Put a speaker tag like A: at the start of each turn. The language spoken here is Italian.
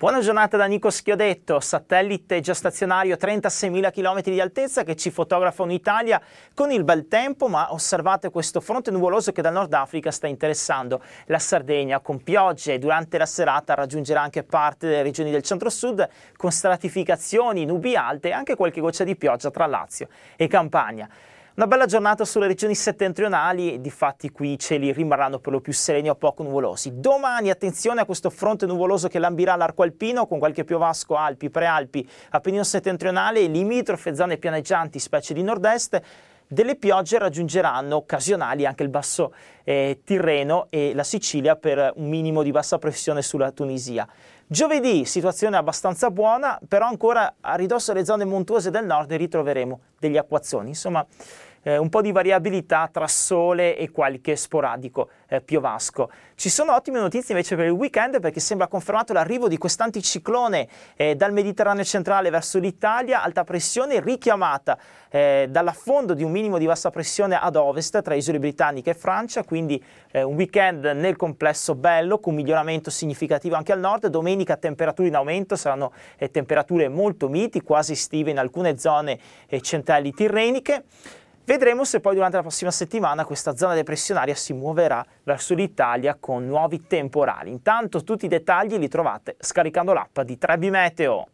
A: Buona giornata da Nico Schiodetto, satellite geostazionario a 36.000 km di altezza che ci fotografa un'Italia con il bel tempo, ma osservate questo fronte nuvoloso che dal Nord Africa sta interessando la Sardegna con piogge durante la serata raggiungerà anche parte delle regioni del centro-sud con stratificazioni, nubi alte e anche qualche goccia di pioggia tra Lazio e Campania. Una bella giornata sulle regioni settentrionali, di fatti qui i cieli rimarranno per lo più sereni o poco nuvolosi. Domani attenzione a questo fronte nuvoloso che lambirà l'arco alpino con qualche piovasco Alpi, Prealpi, Appennino settentrionale, limitrofe, zone pianeggianti, specie di nord-est delle piogge raggiungeranno occasionali anche il basso eh, Tirreno e la Sicilia per un minimo di bassa pressione sulla Tunisia. Giovedì situazione abbastanza buona, però ancora a ridosso delle zone montuose del nord ritroveremo degli acquazzoni. Insomma, eh, un po' di variabilità tra sole e qualche sporadico eh, piovasco. Ci sono ottime notizie invece per il weekend perché sembra confermato l'arrivo di quest'anticiclone eh, dal Mediterraneo centrale verso l'Italia, alta pressione richiamata eh, dall'affondo di un minimo di bassa pressione ad ovest tra isole britanniche e Francia, quindi eh, un weekend nel complesso bello con miglioramento significativo anche al nord, domenica temperature in aumento, saranno eh, temperature molto miti, quasi estive in alcune zone centrali tirreniche. Vedremo se poi durante la prossima settimana questa zona depressionaria si muoverà verso l'Italia con nuovi temporali. Intanto tutti i dettagli li trovate scaricando l'app di Trebi Meteo.